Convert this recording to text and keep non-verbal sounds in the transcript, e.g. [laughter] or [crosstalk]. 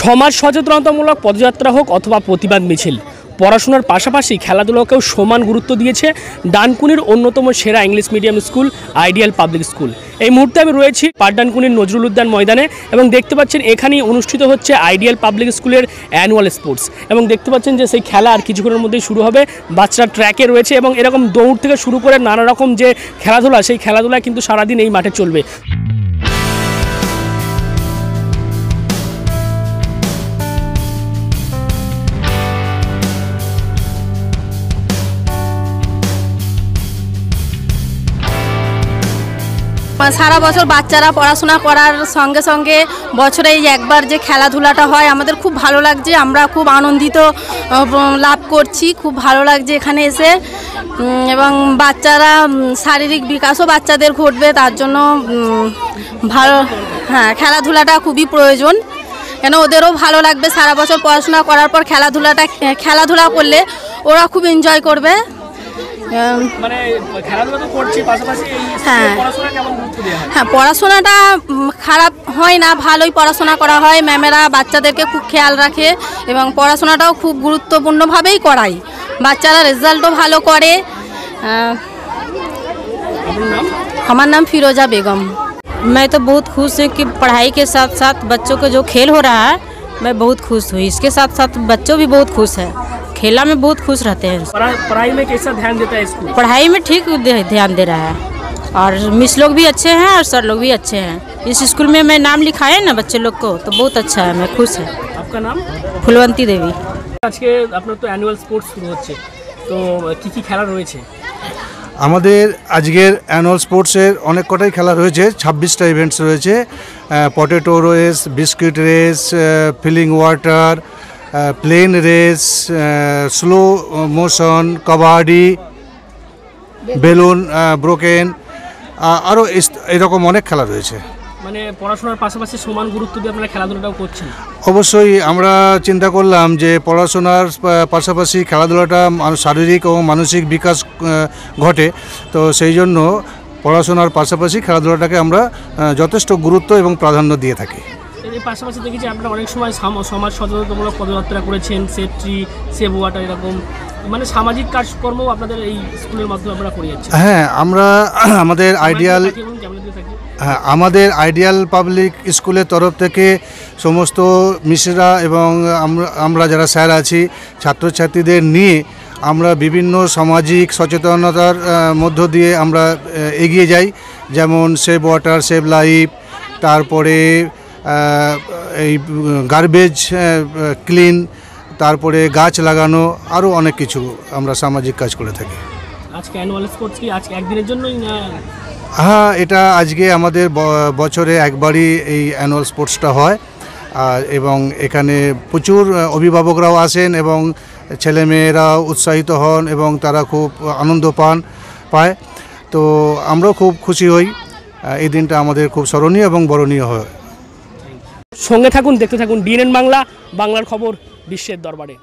সমাজ সচেতনতামূলক পদযাত্রা হোক অথবা প্রতিবাদ মিছিল পড়াশোনার পাশাপাশি খেলাধুলাকেও সমান গুরুত্ব দিয়েছে ডানকুনির অন্যতম সেরা English medium school ideal public school এই মুহূর্তে আমি রয়েছি পাটডানকুনির নজরুল উদ্যান ময়দানে এবং দেখতে পাচ্ছেন এখানেই অনুষ্ঠিত হচ্ছে আইডিয়াল পাবলিক স্কুলের অ্যানুয়াল স্পোর্টস এবং দেখতে পাচ্ছেন যে সেই খেলা আর কিছুক্ষণের মধ্যেই শুরু হবে বাচ্চারা ট্র্যাকে রয়েছে এবং এরকম দৌড় থেকে শুরু করে নানা রকম যে খেলাধুলা সেই খেলাধুলা কিন্তু সারাদিন এই মাঠে চলবে সারা বছর বাচ্চারা পড়াশোনা করার সঙ্গে সঙ্গে বছরে একবার যে খেলাধুলাটা হয় আমাদের খুব ভালো লাগছে আমরা খুব আনন্দিত লাভ করছি খুব ভালো লাগছে এখানে এসে এবং বাচ্চারা শারীরিক বিকাশও বাচ্চাদের ঘটবে তার জন্য ভালো হ্যাঁ খেলাধুলাটা খুবই প্রয়োজন কেন ওদেরও ভালো লাগবে সারা বছর পড়াশোনা করার পর খেলাধুলাটা খেলাধুলা করলে ওরা খুব এনজয় করবে মানে খারাপ না তো পড়ছি পাশাপাশি পড়াশোনা কি অবলম্বন করতে হয় হ্যাঁ পড়াশোনাটা খারাপ হয় না ভালোই পড়াশোনা করা হয় ম্যামেরা বাচ্চাদেরকে খুব খেয়াল রাখে এবং পড়াশোনাটাও খুব গুরুত্বপূর্ণভাবেই করায় বাচ্চাদের রেজাল্টও ভালো করে আমার নাম ফਿਰোজা বেগম আমি তো খুব খুশি যে পড়াই کے ساتھ ساتھ بچوں کے جو کھیل ہو رہا ہے میں بہت خوش ہوئی इसके साथ साथ बच्चों भी बहुत खुश है खेला में बहुत खुश रहते हैं पढ़ाई में कैसा ध्यान देता है स्कूल पढ़ाई में ठीक ध्यान दे रहा है और मिस लोग भी अच्छे हैं और सर लोग भी अच्छे हैं इस स्कूल में मैं नाम लिखाया ना बच्चे लोग को तो बहुत अच्छा है मैं खुश है आपका नाम ফুলবন্তী দেবী আজকে আপনার তো অ্যানুয়াল স্পোর্টস শুরু হচ্ছে তো কি কি খেলা রয়েছে আমাদের আজকের অ্যানুয়াল স্পোর্টসের অনেক কটাই খেলা রয়েছে ছাব্বিশটা ইভেন্টস রয়েছে potato race biscuit race filling water plain race slow motion kabaddi balloon broken আরও এরকম অনেক খেলা রয়েছে মানে পড়াশোনার পাশাপাশি সমান গুরুত্ব দিয়ে আপনারা খেলাধুলাটাও করছেন অবশ্যই আমরা চিন্তা করলাম যে পড়াশোনার পাশাপাশি খেলাধুলাটা শারীরিক ও মানসিক বিকাশ ঘটে তো সেই জন্য পড়াশোনার পাশাপাশি খেলাধুলাটাকে আমরা যথেষ্ট গুরুত্ব এবং প্রাধান্য দিয়ে থাকি এর পাশাপাশি দেখেছি আপনারা অনেক সময় সমাজ সচেতনতামূলক পদযাত্রা করেছেন সেভ সেভ ওয়াটার এরকম মানে সামাজিক কাজকর্ম আপনাদের এই স্কুলের মাধ্যমে আমরা করে যাচ্ছি হ্যাঁ আমরা [clears throat] আমাদের আইডিয়াল হ্যাঁ আমাদের আইডিয়াল পাবলিক স্কুলের তরফ থেকে সমস্ত মিশরা এবং আমরা আমরা যারা স্যার আছি ছাত্রছাত্রীদের নিয়ে আমরা বিভিন্ন সামাজিক সচেতনতার মধ্য দিয়ে আমরা এগিয়ে যাই যেমন সেভ ওয়াটার সেভ লাইফ তারপরে এই গার্বেজ ক্লিন তারপরে গাছ লাগানো আরও অনেক কিছু আমরা সামাজিক কাজ করে থাকি হ্যাঁ এটা আজকে আমাদের বছরে একবারই এই অ্যানুয়াল স্পোর্টসটা হয় এবং এখানে প্রচুর অভিভাবকরাও আসেন এবং ছেলেমেয়েরা উৎসাহিত হন এবং তারা খুব আনন্দ পান পায় তো আমরাও খুব খুশি হই এই দিনটা আমাদের খুব স্মরণীয় এবং বরণীয় হয় সঙ্গে থাকুন দেখতে থাকুন ডিএনএন বাংলা বাংলার খবর বিশ্বের দরবারে